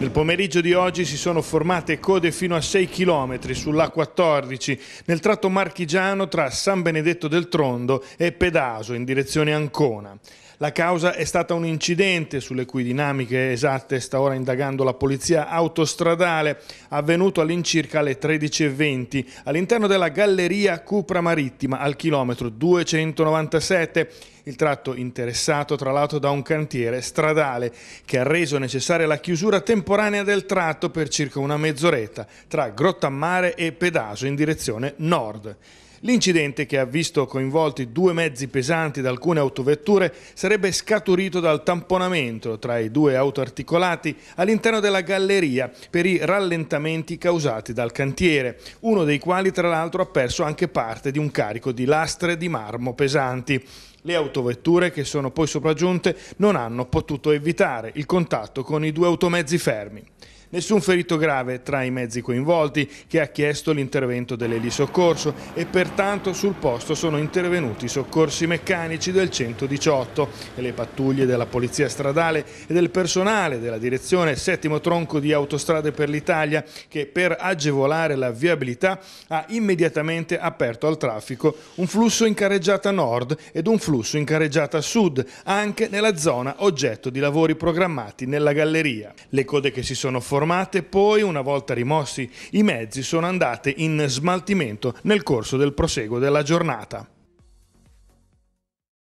Nel pomeriggio di oggi si sono formate code fino a 6 km sulla 14 nel tratto marchigiano tra San Benedetto del Trondo e Pedaso in direzione Ancona. La causa è stata un incidente sulle cui dinamiche esatte sta ora indagando la polizia autostradale avvenuto all'incirca alle 13.20 all'interno della galleria Cupra Marittima al chilometro 297 il tratto interessato tra l'altro da un cantiere stradale che ha reso necessaria la chiusura temporanea del tratto per circa una mezz'oretta tra Grottammare e Pedaso in direzione nord. L'incidente che ha visto coinvolti due mezzi pesanti da alcune autovetture sarebbe scaturito dal tamponamento tra i due auto articolati all'interno della galleria per i rallentamenti causati dal cantiere, uno dei quali tra l'altro ha perso anche parte di un carico di lastre di marmo pesanti. Le autovetture che sono poi sopraggiunte non hanno potuto evitare il contatto con i due automezzi fermi. Nessun ferito grave tra i mezzi coinvolti che ha chiesto l'intervento dell'elisoccorso e pertanto sul posto sono intervenuti i soccorsi meccanici del 118 e le pattuglie della Polizia Stradale e del personale della direzione settimo tronco di Autostrade per l'Italia che per agevolare la viabilità ha immediatamente aperto al traffico un flusso in carreggiata nord ed un flusso in carreggiata sud anche nella zona oggetto di lavori programmati nella galleria. Le code che si sono formate formate, poi una volta rimossi i mezzi sono andate in smaltimento nel corso del proseguo della giornata.